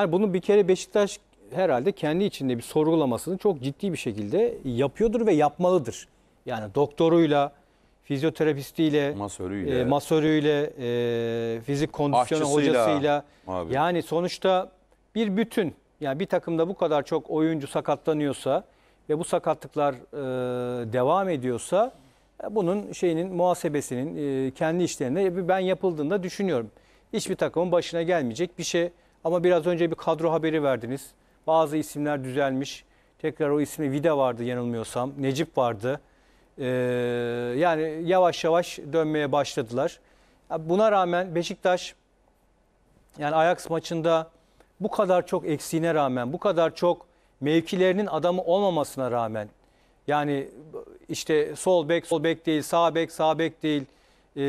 Yani bunu bir kere Beşiktaş herhalde kendi içinde bir sorgulamasını çok ciddi bir şekilde yapıyordur ve yapmalıdır. Yani doktoruyla, fizyoterapistiyle, masörüyle, e, masörüyle e, fizik kondisyonu hocasıyla. Abi. Yani sonuçta bir bütün. Yani bir takımda bu kadar çok oyuncu sakatlanıyorsa ve bu sakatlıklar e, devam ediyorsa e, bunun şeyinin muhasebesinin e, kendi işlerinde ben yapıldığında düşünüyorum. Hiçbir takımın başına gelmeyecek bir şey ama biraz önce bir kadro haberi verdiniz. Bazı isimler düzelmiş. Tekrar o ismi Vida vardı yanılmıyorsam. Necip vardı. Ee, yani yavaş yavaş dönmeye başladılar. Buna rağmen Beşiktaş yani Ajax maçında bu kadar çok eksiğine rağmen, bu kadar çok mevkilerinin adamı olmamasına rağmen yani işte sol bek sol bek değil, sağ bek sağ bek değil, e,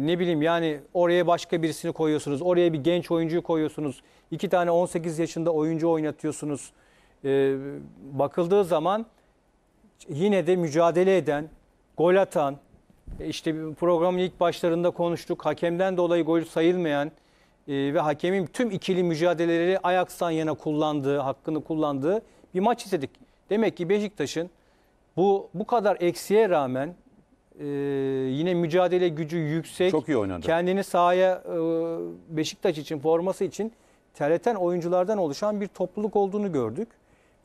ne bileyim yani oraya başka birisini koyuyorsunuz. Oraya bir genç oyuncuyu koyuyorsunuz. iki tane 18 yaşında oyuncu oynatıyorsunuz. E, bakıldığı zaman yine de mücadele eden, gol atan, e, işte programın ilk başlarında konuştuk. Hakemden dolayı gol sayılmayan e, ve hakemin tüm ikili mücadeleleri ayaksan yana kullandığı, hakkını kullandığı bir maç istedik. Demek ki Beşiktaş'ın bu bu kadar eksiye rağmen e, yine mücadele gücü yüksek. Çok iyi oynadı. Kendini sahaya e, Beşiktaş için, forması için terleten oyunculardan oluşan bir topluluk olduğunu gördük.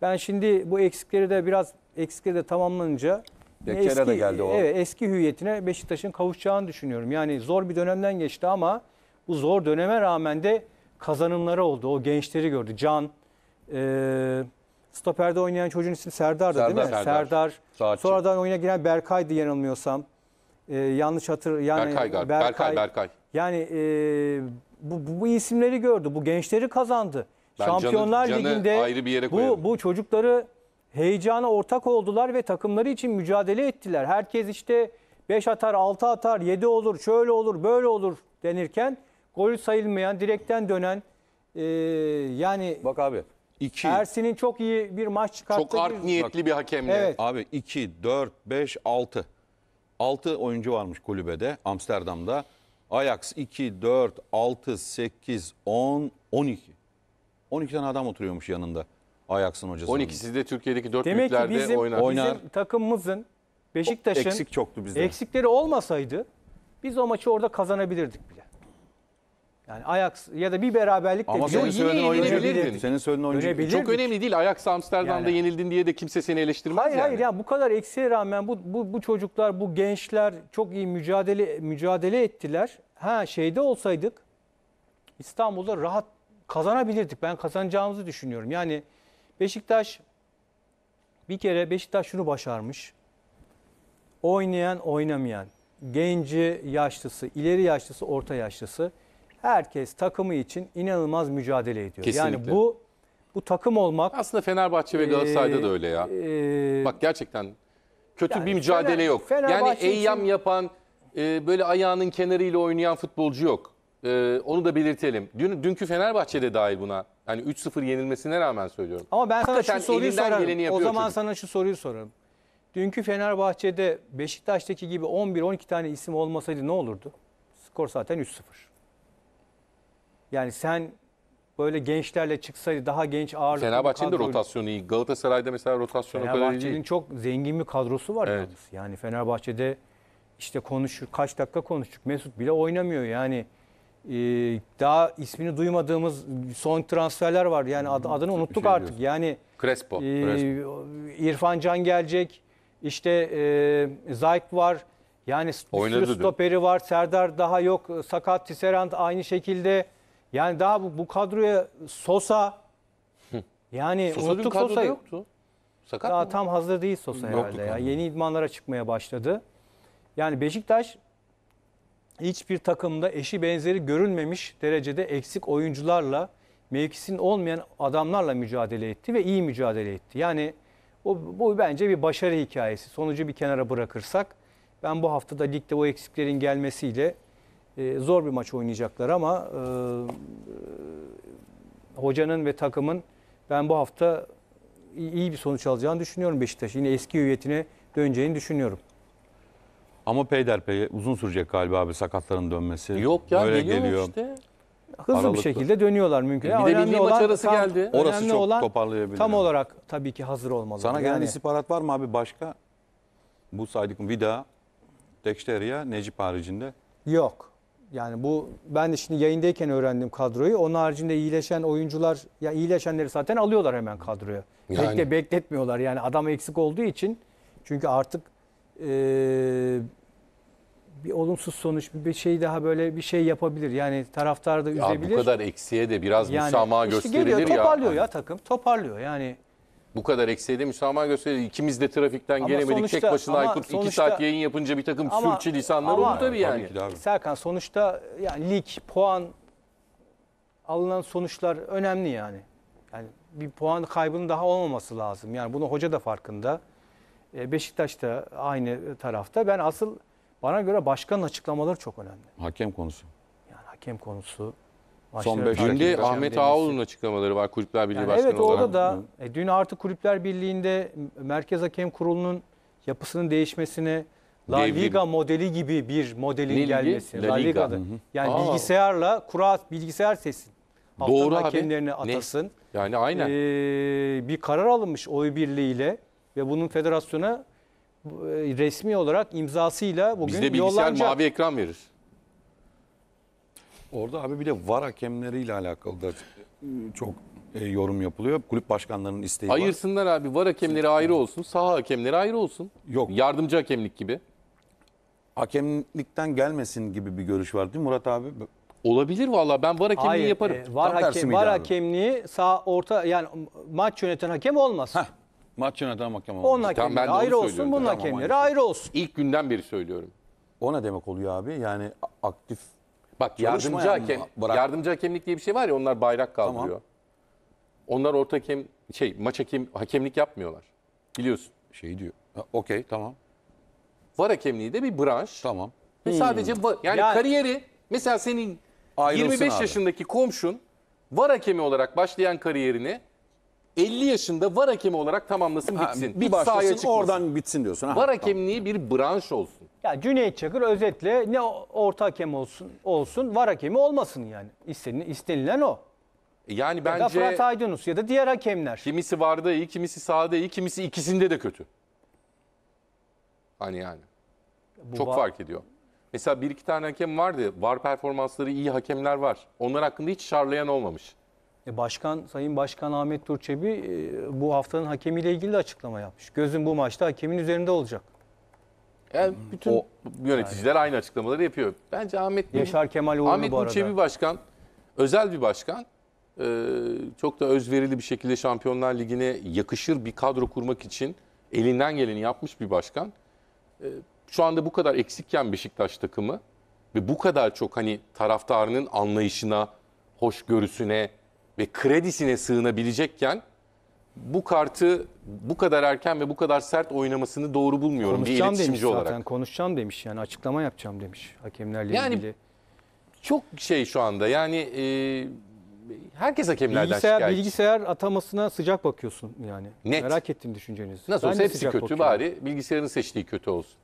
Ben şimdi bu eksikleri de biraz eksikleri de tamamlanınca Dekere eski, de geldi o. Evet, eski hüviyetine Beşiktaş'ın kavuşacağını düşünüyorum. Yani zor bir dönemden geçti ama bu zor döneme rağmen de kazanımları oldu. O gençleri gördü. Can, e, Stoperde oynayan çocuğun ismi Serdar'dı Serdar, değil mi? Serdar. Serdar. Sonradan oyuna giren Berkay'dı yanılmıyorsam. Ee, yanlış hatır yani Berkay, galiba. Berkay, Berkay. Yani e, bu, bu, bu isimleri gördü. Bu gençleri kazandı. Ben Şampiyonlar canı, canı Ligi'nde ayrı bir yere bu, bu çocukları heyecana ortak oldular ve takımları için mücadele ettiler. Herkes işte 5 atar, 6 atar, 7 olur, şöyle olur, böyle olur denirken golü sayılmayan, direkten dönen e, yani... Bak abi 2. Ersin'in çok iyi bir maç çıkarttığı Çok art bir... niyetli bir hakemle. Evet. Abi 2, 4, 5, 6. 6 oyuncu varmış kulübede Amsterdam'da. Ajax 2, 4, 6, 8, 10, 12. 12 tane adam oturuyormuş yanında Ajax'ın hocası. 12'si de Türkiye'deki 4 Demek büyüklerde bizim, oynar. oynar. Bizim takımımızın Beşiktaş'ın eksik çoktu bizde. Eksikleri olmasaydı biz o maçı orada kazanabilirdik bile. Yani Ajax ya da bir beraberlik de Ama değil. senin Yok, yine söylediğin oyuncu değil. Senin söylediğin oyuncu Çok önemli değil. Ajax Amsterdam'da Yani- yenildin diye de kimse seni eleştirmez Hayır yani. hayır ya bu kadar eksiğe rağmen bu, bu bu çocuklar bu gençler çok iyi mücadele mücadele ettiler. Ha şeyde olsaydık İstanbul'da rahat kazanabilirdik. Ben kazanacağımızı düşünüyorum. Yani Beşiktaş bir kere Beşiktaş şunu başarmış. Oynayan oynamayan, genci yaşlısı, ileri yaşlısı, orta yaşlısı herkes takımı için inanılmaz mücadele ediyor. Kesinlikle. Yani bu bu takım olmak Aslında Fenerbahçe ve Galatasaray'da ee, da öyle ya. e, Bak gerçekten kötü Yani bir mücadele Fener- yok. Yani Fenerbahçe eyyam için- yapan, e, böyle ayağının kenarıyla oynayan futbolcu yok. E, onu da belirtelim. Dün, dünkü de dahil buna. Yani 3-0 yenilmesine rağmen söylüyorum. ama ben sana Hakikaten şu soruyu sorarım. O zaman çocuk. sana şu soruyu sorarım. Dünkü Fenerbahçe'de Beşiktaş'taki gibi 11-12 tane isim olmasaydı ne olurdu? Skor zaten 3-0. Yani sen böyle gençlerle çıksaydı daha genç ağırlıklı bir Fenerbahçe'nin de rotasyonu iyi. Galatasaray'da mesela rotasyonu kadar iyi Fenerbahçe'nin çok zengin bir kadrosu var Evet. yalnız. Yani Fenerbahçe'de işte konuşur kaç dakika konuştuk. Mesut bile oynamıyor yani. e, daha ismini duymadığımız son transferler var. Yani ad- adını unuttuk şey artık. Yani Crespo. ee, İrfan Can gelecek. İşte e, Zayt var. Yani Oynadı sürü dün. stoperi var. Serdar daha yok. Sakat Tisserand aynı şekilde. Yani daha bu, bu kadroya Sosa yani Sosa unuttuk Sosa yoktu. Sakat daha mı? tam hazır değil Sosa Yoktu herhalde. Ya. Yeni idmanlara çıkmaya başladı. Yani Beşiktaş hiçbir takımda eşi benzeri görünmemiş derecede eksik oyuncularla mevkisin olmayan adamlarla mücadele etti ve iyi mücadele etti. Yani bu, bu bence bir başarı hikayesi. Sonucu bir kenara bırakırsak ben bu haftada ligde o eksiklerin gelmesiyle e, zor bir maç oynayacaklar ama e, hocanın ve takımın ben bu hafta iyi bir sonuç alacağını düşünüyorum Beşiktaş. Yine eski üyetine döneceğini düşünüyorum. Ama peyderpey uzun sürecek galiba abi sakatların dönmesi. Yok ya Böyle geliyor, geliyor işte. Hızlı Aralıklı. bir şekilde dönüyorlar mümkün. bir de milli maç arası tam, geldi. Orası çok olan, toparlayabilir. Tam olarak tabii ki hazır olmalı. Sana yani. gelen istihbarat var mı abi başka? Bu saydıkım Vida, Dexteria, Necip haricinde. Yok. Yani bu ben de şimdi yayındayken öğrendim kadroyu. Onun haricinde iyileşen oyuncular ya iyileşenleri zaten alıyorlar hemen kadroya. Yani. Bekle, bekletmiyorlar. Yani adam eksik olduğu için çünkü artık e, bir olumsuz sonuç bir şey daha böyle bir şey yapabilir. Yani taraftar da üzebilir. Ya bu kadar eksiye de biraz yani, müsamaha işte gösterilir geliyor, ya. Toparlıyor ya takım. Toparlıyor yani bu kadar ekseyde müsamaha gösterdi. İkimiz de trafikten ama gelemedik. Sonuçta, Tek başına ama Aykut sonuçta, iki saat yayın yapınca bir takım ama, sürçülisanlar oldu tabii yani. Tabii Serkan sonuçta yani lig, puan, alınan sonuçlar önemli yani. Yani bir puan kaybının daha olmaması lazım. Yani bunu hoca da farkında. E, Beşiktaş da aynı tarafta. Ben asıl bana göre başkanın açıklamaları çok önemli. Hakem konusu. Yani hakem konusu. Son beş Şimdi Ahmet Ağaoğlu'nun açıklamaları var Kulüpler Birliği yani Başkanı evet, olarak. Evet orada da e, dün artık Kulüpler Birliği'nde Merkez Hakem Kurulu'nun yapısının değişmesine La Liga modeli gibi bir modelin Nilgi, gelmesi. La Liga'da. Hı hı. Yani Aa. bilgisayarla kura bilgisayar sesin. Haftanın Doğru hakemlerini abi. atasın. Ne? Yani aynen. Ee, bir karar alınmış oy birliğiyle ve bunun federasyona e, resmi olarak imzasıyla bugün Bizde yollanacak. Bizde bilgisayar mavi ekran verir. Orada abi bir de var hakemleriyle alakalı da çok e, yorum yapılıyor. Kulüp başkanlarının isteği var. Ayırsınlar abi. Var hakemleri ayrı olsun, saha hakemleri ayrı olsun. Yok. Yardımcı hakemlik gibi. Hakemlikten gelmesin gibi bir görüş var değil mi Murat abi? Olabilir valla. Ben var hakemliği Hayır, yaparım. e, var, hakem, var hakemliği sağ orta yani maç yöneten hakem olmaz. Heh, Maç yöneten hakem olmaz Onun hakemleri ben ayrı olsun, söylüyorum bunun Tamam, hakemleri ayrı olsun. İlk günden beri söylüyorum. O ne demek oluyor abi? Yani aktif Bak yardımcı Çalışmayan hakem, mı yardımcı hakemlik diye bir şey var ya onlar bayrak kaldırıyor. Onlar orta hakem şey maç hakem hakemlik yapmıyorlar. Biliyorsun. Şey diyor. Ha, Okey tamam. VAR hakemliği de bir branş. Tamam. Ve sadece hmm. va- yani, Yani- kariyeri mesela senin Ayrılsın 25 abi. yaşındaki komşun VAR hakemi olarak başlayan kariyerini 50 yaşında var hakemi olarak tamamlasın Ha, bir İç sahaya başlasın çıkmasın. oradan bitsin diyorsun. Ha, Var hakemliği bir branş olsun. Ya Cüneyt Çakır özetle ne orta hakem olsun olsun var hakemi olmasın yani. İstenilen, istenilen o. E yani Ya da bence Fırat Aydınus ya da diğer hakemler. kimisi vardı iyi, kimisi sahada iyi, kimisi ikisinde de kötü. Hani yani. Çok var- fark ediyor. Mesela bir iki tane hakem vardı. Var performansları iyi hakemler var. Onlar hakkında hiç şarlayan olmamış. E, başkan Sayın Başkan Ahmet Turçebi e, bu haftanın hakemiyle ilgili de açıklama yapmış. Gözün bu maçta hakemin üzerinde olacak. Yani bütün o yöneticiler yani. aynı açıklamaları yapıyor. Bence Ahmet Yaşar Kemal Uğurlu Ahmet Turçebi başkan, özel bir başkan. E, çok da özverili bir şekilde Şampiyonlar Ligi'ne yakışır bir kadro kurmak için elinden geleni yapmış bir başkan. Ee, şu anda bu kadar eksikken Beşiktaş takımı ve bu kadar çok hani taraftarının anlayışına, hoşgörüsüne, ve kredisine sığınabilecekken bu kartı bu kadar erken ve bu kadar sert oynamasını doğru bulmuyorum bir Konuşacağım demiş zaten. olarak. Konuşacağım demiş yani açıklama yapacağım demiş hakemlerle Yani ilgili. Çok şey şu anda yani e, herkes hakemlerden Bilgisayar, şikayetçi. bilgisayar atamasına sıcak bakıyorsun yani. Net. Merak ettim düşüncenizi. Nasıl Ben olsa hepsi kötü bakıyorum. bari bilgisayarın seçtiği kötü olsun.